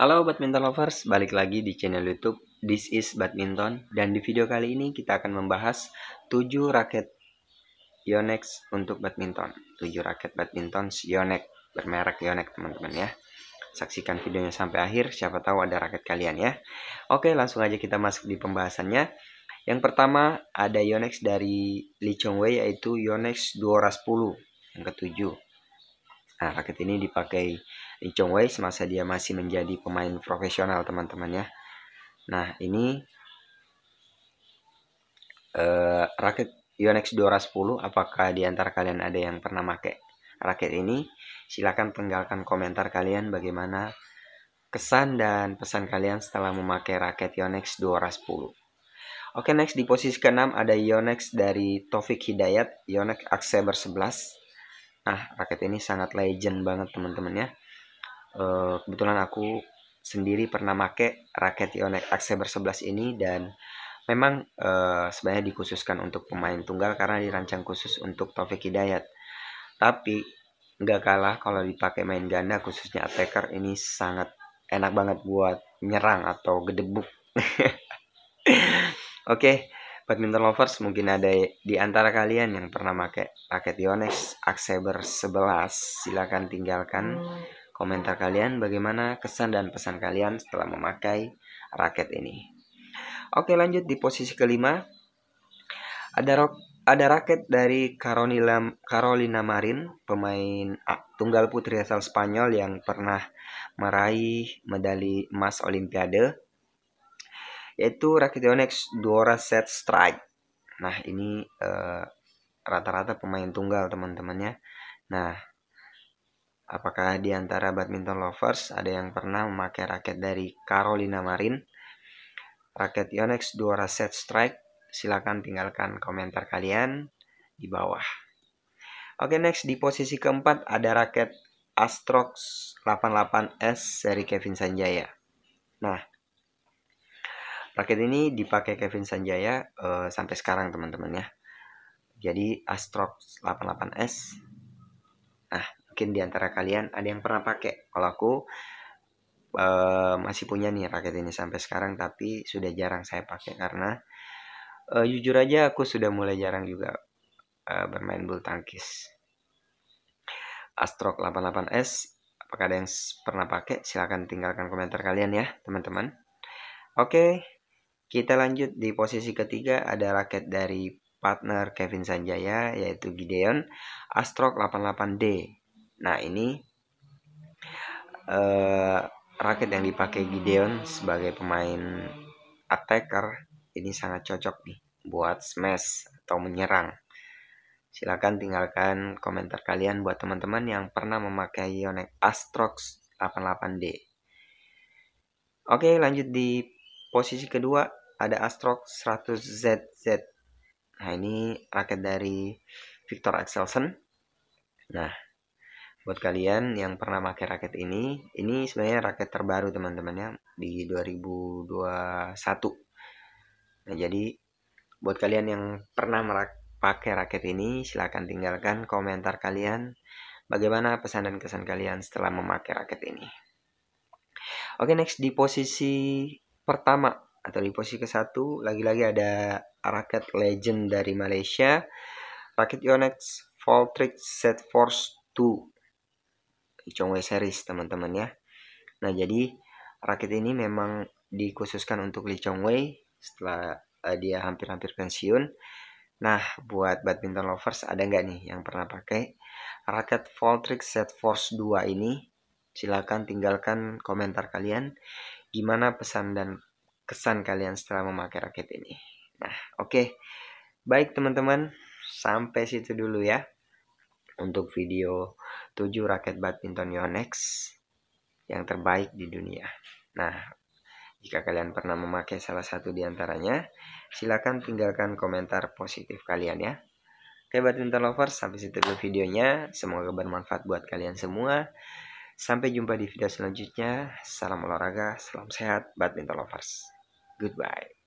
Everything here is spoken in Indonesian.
Halo badminton lovers, balik lagi di channel YouTube This is Badminton dan di video kali ini kita akan membahas 7 raket Yonex untuk badminton. 7 raket badminton Yonex bermerek Yonex teman-teman ya. Saksikan videonya sampai akhir, siapa tahu ada raket kalian ya. Oke, langsung aja kita masuk di pembahasannya. Yang pertama ada Yonex dari Lee Chong Wei yaitu Yonex 210 yang ketujuh. Nah, raket ini dipakai Lee Chong Wei semasa dia masih menjadi pemain profesional, teman-teman ya. Nah, ini uh, raket Yonex 210 apakah di antara kalian ada yang pernah pakai raket ini? Silahkan tinggalkan komentar kalian bagaimana kesan dan pesan kalian setelah memakai raket Yonex 210. Oke, next di posisi keenam ada Yonex dari Taufik Hidayat, Yonex Axeber 11 ah raket ini sangat legend banget teman-teman ya E, kebetulan aku sendiri pernah make raket Yonex Axeber 11 ini dan memang e, sebenarnya dikhususkan untuk pemain tunggal karena dirancang khusus untuk Taufik Hidayat tapi nggak kalah kalau dipakai main ganda khususnya attacker ini sangat enak banget buat nyerang atau gedebuk oke okay badminton lovers mungkin ada di antara kalian yang pernah pakai raket Yonex Axeber 11 silahkan tinggalkan hmm. komentar kalian bagaimana kesan dan pesan kalian setelah memakai raket ini oke lanjut di posisi kelima ada ada raket dari Carolina, Carolina Marin, pemain tunggal putri asal Spanyol yang pernah meraih medali emas Olimpiade yaitu Rakitic Dora set strike. Nah, ini eh, rata-rata uh, pemain tunggal teman-temannya. Nah, apakah di antara badminton lovers ada yang pernah memakai raket dari Carolina Marin? Raket Yonex Duora Set Strike, silakan tinggalkan komentar kalian di bawah. Oke, next di posisi keempat ada raket Astrox 88S seri Kevin Sanjaya. Nah, Raket ini dipakai Kevin Sanjaya uh, sampai sekarang teman-teman ya. Jadi Astrox 88S. Nah, mungkin diantara kalian ada yang pernah pakai. Kalau aku uh, masih punya nih raket ini sampai sekarang tapi sudah jarang saya pakai karena uh, jujur aja aku sudah mulai jarang juga uh, bermain bulu tangkis. Astrox 88S apakah ada yang pernah pakai? Silahkan tinggalkan komentar kalian ya, teman-teman. Oke, kita lanjut di posisi ketiga ada raket dari partner Kevin Sanjaya yaitu Gideon Astrok 88D. Nah, ini uh, raket yang dipakai Gideon sebagai pemain attacker ini sangat cocok nih buat smash atau menyerang. Silahkan tinggalkan komentar kalian buat teman-teman yang pernah memakai Yonex Astrox 88D. Oke, lanjut di posisi kedua ada Astrox 100ZZ. Nah, ini raket dari Victor Axelsen. Nah, buat kalian yang pernah pakai raket ini, ini sebenarnya raket terbaru teman-temannya di 2021. Nah, jadi buat kalian yang pernah pakai raket ini, silahkan tinggalkan komentar kalian bagaimana pesan dan kesan kalian setelah memakai raket ini. Oke, next di posisi pertama atau di posisi ke satu lagi-lagi ada raket legend dari Malaysia raket Yonex Voltrix Set Force 2 Chongwei series teman-teman ya nah jadi raket ini memang dikhususkan untuk Lee Wei setelah uh, dia hampir-hampir pensiun nah buat badminton lovers ada nggak nih yang pernah pakai raket Voltrix Set Force 2 ini silahkan tinggalkan komentar kalian gimana pesan dan kesan kalian setelah memakai raket ini. Nah, oke. Okay. Baik teman-teman, sampai situ dulu ya. Untuk video 7 raket badminton Yonex yang terbaik di dunia. Nah, jika kalian pernah memakai salah satu di antaranya, silakan tinggalkan komentar positif kalian ya. Oke, badminton lovers, sampai situ dulu videonya. Semoga bermanfaat buat kalian semua. Sampai jumpa di video selanjutnya. Salam olahraga, salam sehat, badminton lovers. Goodbye.